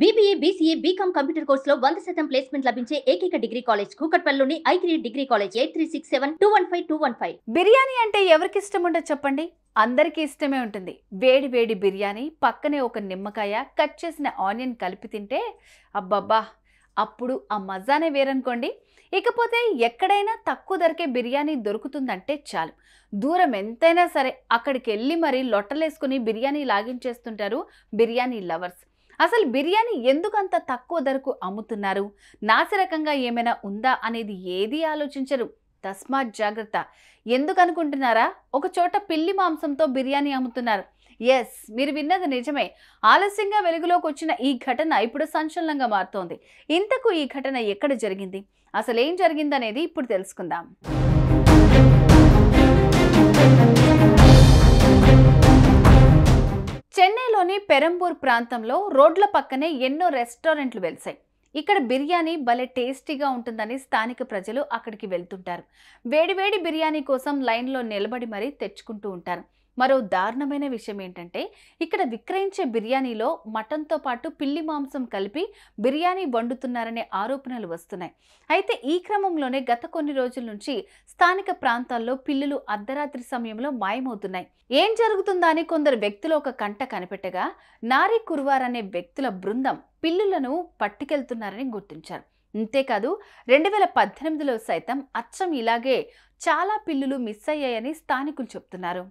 BBA BCA BCom computer కోర్సులో వంద శాతం ప్లేస్మెంట్ లభించే ఏకైక డిగ్రీ కాలేజ్ కూకట్పల్లిలోని I degree college eight three six seven two one five two one five biryani అంటే ఎవరికి ఇష్టం ఉండదు చెప్పండి అందరికీ ఇష్టమే ఉంటుంది వేడి వేడి బిర్యానీ పక్కనే ఒక నిమ్మకాయ కట్ చేసిన ఆనియన్ కలిపి తింటే అబ్బబ్బా అప్పుడు ఆ మజానే వేరనుకోండి ఇకపోతే ఎక్కడైనా తక్కువ ధరకే బిర్యానీ దొరుకుతుందంటే చాలు దూరం ఎంతైనా సరే అక్కడికి వెళ్ళి మరీ లొట్టలేసుకుని బిర్యానీ లాగించేస్తుంటారు బిర్యానీ లవర్స్ అసలు బిర్యానీ ఎందుకు అంత తక్కువ ధరకు అమ్ముతున్నారు నాసిరకంగా ఏమైనా ఉందా అనేది ఏది ఆలోచించరు తస్మాత్ జాగ్రత్త ఎందుకు అనుకుంటున్నారా ఒక చోట పిల్లి మాంసంతో బిర్యానీ అమ్ముతున్నారు ఎస్ మీరు విన్నది నిజమే ఆలస్యంగా వెలుగులోకి వచ్చిన ఈ ఘటన ఇప్పుడు సంచలనంగా మారుతోంది ఇంతకు ఈ ఘటన ఎక్కడ జరిగింది అసలేం జరిగిందనేది ఇప్పుడు తెలుసుకుందాం పెరంబూర్ ప్రాంతంలో రోడ్ల పక్కనే ఎన్నో రెస్టారెంట్లు వెలిసాయి ఇక్కడ బిర్యానీ భలే టేస్టీగా ఉంటుందని స్థానిక ప్రజలు అక్కడికి వెళ్తుంటారు వేడివేడి బిర్యానీ కోసం లైన్లో నిలబడి మరీ తెచ్చుకుంటూ ఉంటారు మరో దారుణమైన విషయం ఏంటంటే ఇక్కడ విక్రయించే బిర్యానీలో మటన్తో పాటు పిల్లి మాంసం కలిపి బిర్యానీ వండుతున్నారనే ఆరోపణలు వస్తున్నాయి అయితే ఈ క్రమంలోనే గత కొన్ని రోజుల నుంచి స్థానిక ప్రాంతాల్లో పిల్లులు అర్ధరాత్రి సమయంలో మాయమవుతున్నాయి ఏం జరుగుతుందా అని కొందరు వ్యక్తులు ఒక కంట కనిపెట్టగా నారీ కుర్వార్ అనే వ్యక్తుల బృందం పిల్లులను పట్టుకెళ్తున్నారని గుర్తించారు అంతేకాదు రెండు వేల పద్దెనిమిదిలో సైతం అచ్చం ఇలాగే చాలా పిల్లులు మిస్ అయ్యాయని స్థానికులు చెప్తున్నారు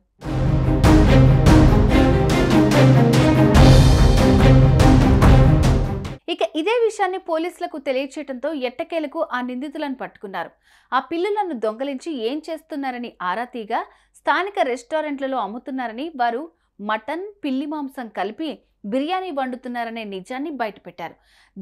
ఇదే విషయాన్ని పోలీసులకు తెలియచేయడంతో ఎట్టకేలకు ఆ నిందితులను పట్టుకున్నారు ఆ పిల్లులను దొంగలించి ఏం చేస్తున్నారని ఆరా తీగా స్థానిక రెస్టారెంట్లలో అమ్ముతున్నారని వారు మటన్ పిల్లి మాంసం కలిపి బిర్యానీ వండుతున్నారనే నిజాన్ని బయటపెట్టారు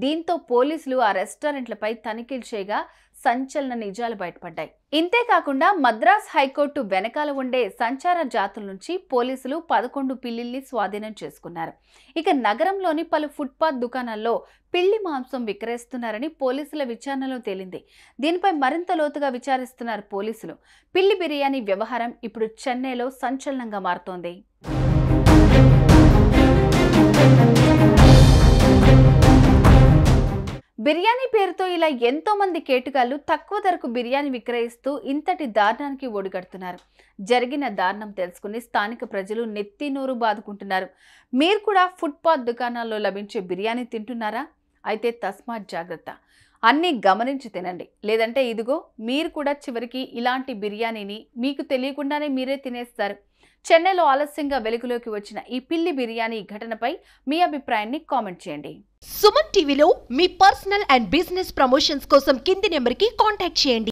దీంతో పోలీసులు ఆ రెస్టారెంట్లపై తనిఖీలు చేయగా సంచలన నిజాలు బయటపడ్డాయి ఇంతేకాకుండా మద్రాస్ హైకోర్టు వెనకాల ఉండే సంచార జాతుల నుంచి పోలీసులు పదకొండు పిల్లిల్ని స్వాధీనం చేసుకున్నారు ఇక నగరంలోని పలు ఫుట్పాత్ దుకాణాల్లో పిల్లి మాంసం విక్రయిస్తున్నారని పోలీసుల విచారణలో తేలింది దీనిపై మరింత లోతుగా విచారిస్తున్నారు పోలీసులు పిల్లి బిర్యానీ వ్యవహారం ఇప్పుడు చెన్నైలో సంచలనంగా మారుతోంది బిర్యానీ పేరుతో ఇలా ఎంతో మంది కేటుగాళ్ళు తక్కువ ధరకు బిర్యానీ విక్రయిస్తూ ఇంతటి దారుణానికి ఒడిగడుతున్నారు జరిగిన దారుణం తెలుసుకుని స్థానిక ప్రజలు నెత్తి నూరు బాదుకుంటున్నారు మీరు కూడా ఫుట్పాత్ దుకాణాల్లో లభించే బిర్యానీ తింటున్నారా అయితే తస్మాత్ జాగ్రత్త అన్నీ గమనించి తినండి లేదంటే ఇదిగో మీరు కూడా చివరికి ఇలాంటి బిర్యానీని మీకు తెలియకుండానే మీరే తినేస్తారు చెన్నైలో ఆలస్యంగా వెలుగులోకి వచ్చిన ఈ పిల్లి బిర్యానీ ఘటనపై మీ అభిప్రాయాన్ని కామెంట్ చేయండి సుమన్ టీవీలో మీ పర్సనల్ అండ్ బిజినెస్ ప్రమోషన్స్ కోసం కింది నెంబర్కి కాంటాక్ట్ చేయండి